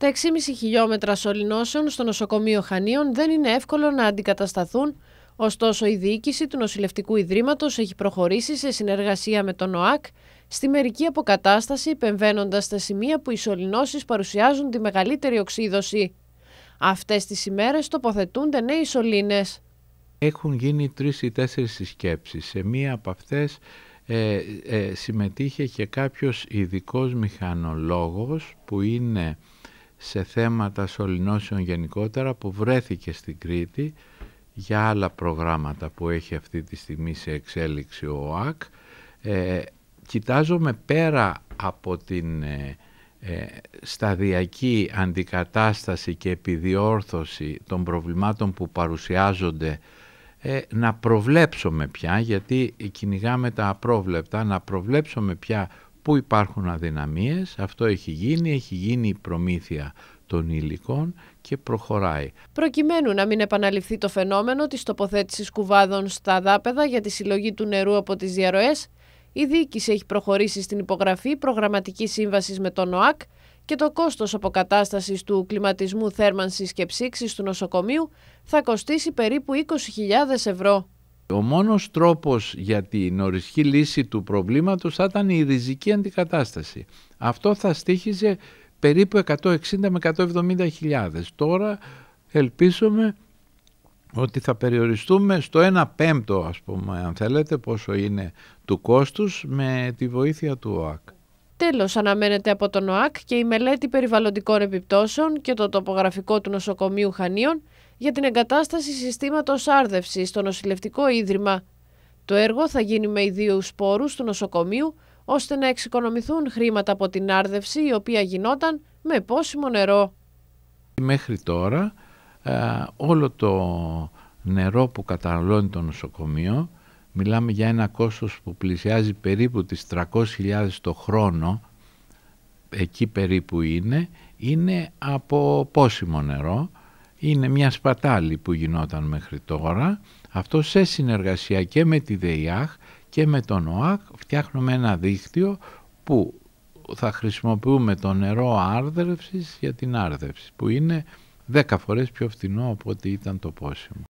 Τα 6,5 χιλιόμετρα σωληνώσεων στο νοσοκομείο Χανίων δεν είναι εύκολο να αντικατασταθούν, ωστόσο η διοίκηση του Νοσηλευτικού Ιδρύματος έχει προχωρήσει σε συνεργασία με τον ΟΑΚ στη μερική αποκατάσταση επεμβαίνοντας στα σημεία που οι σωληνώσεις παρουσιάζουν τη μεγαλύτερη οξύδωση. Αυτές τις ημέρες τοποθετούνται νέοι σωλήνες. Έχουν γίνει τρεις ή τέσσερις συσκέψεις. Σε μία από αυτές ε, ε συμμετείχε και κάποιος ειδικός μηχανολόγος που είναι σε θέματα σωληνώσεων γενικότερα που βρέθηκε στην Κρήτη για άλλα προγράμματα που έχει αυτή τη στιγμή σε εξέλιξη ο ΟΑΚ. Ε, κοιτάζομαι πέρα από την ε, ε, σταδιακή αντικατάσταση και επιδιόρθωση των προβλημάτων που παρουσιάζονται να προβλέψουμε πια, γιατί κυνηγάμε τα απρόβλεπτα, να προβλέψουμε πια που υπάρχουν αδυναμίες, αυτό έχει γίνει, έχει γίνει η προμήθεια των υλικών και προχωράει. Προκειμένου να μην επαναληφθεί το φαινόμενο της τοποθέτησης κουβάδων στα δάπεδα για τη συλλογή του νερού από τις διαρροές, η διοίκηση έχει προχωρήσει στην υπογραφή προγραμματικής σύμβασης με τον ΟΑΚ και το κόστος αποκατάστασης του κλιματισμού θέρμανσης και ψήξης του νοσοκομείου θα κοστίσει περίπου 20.000 ευρώ. Ο μόνος τρόπος για την οριστική λύση του προβλήματος θα ήταν η ριζική αντικατάσταση. Αυτό θα στήχιζε περίπου 160 με 170 χιλιάδες. Τώρα ελπίζουμε ότι θα περιοριστούμε στο 1 πέμπτο ας πούμε αν θέλετε πόσο είναι του κόστους με τη βοήθεια του ΟΑΚ. Τέλος αναμένεται από τον ΟΑΚ και η μελέτη περιβαλλοντικών επιπτώσεων και το τοπογραφικό του νοσοκομείου Χανίων για την εγκατάσταση συστήματος άρδευσης στο νοσηλευτικό ίδρυμα. Το έργο θα γίνει με ιδίους σπόρους του νοσοκομείου, ώστε να εξοικονομηθούν χρήματα από την άρδευση η οποία γινόταν με πόσιμο νερό. Μέχρι τώρα ε, όλο το νερό που καταναλώνει το νοσοκομείο μιλάμε για ένα κόστος που πλησιάζει περίπου τις 300.000 το χρόνο εκεί περίπου είναι είναι από πόσιμο νερό είναι μια σπατάλη που γινόταν μέχρι τώρα. Αυτό σε συνεργασία και με τη ΔΕΙΑΧ και με τον ΟΑΚ φτιάχνουμε ένα δίκτυο που θα χρησιμοποιούμε το νερό άρδευσης για την άρδευση που είναι 10 φορές πιο φθηνό από ό,τι ήταν το πόσιμο.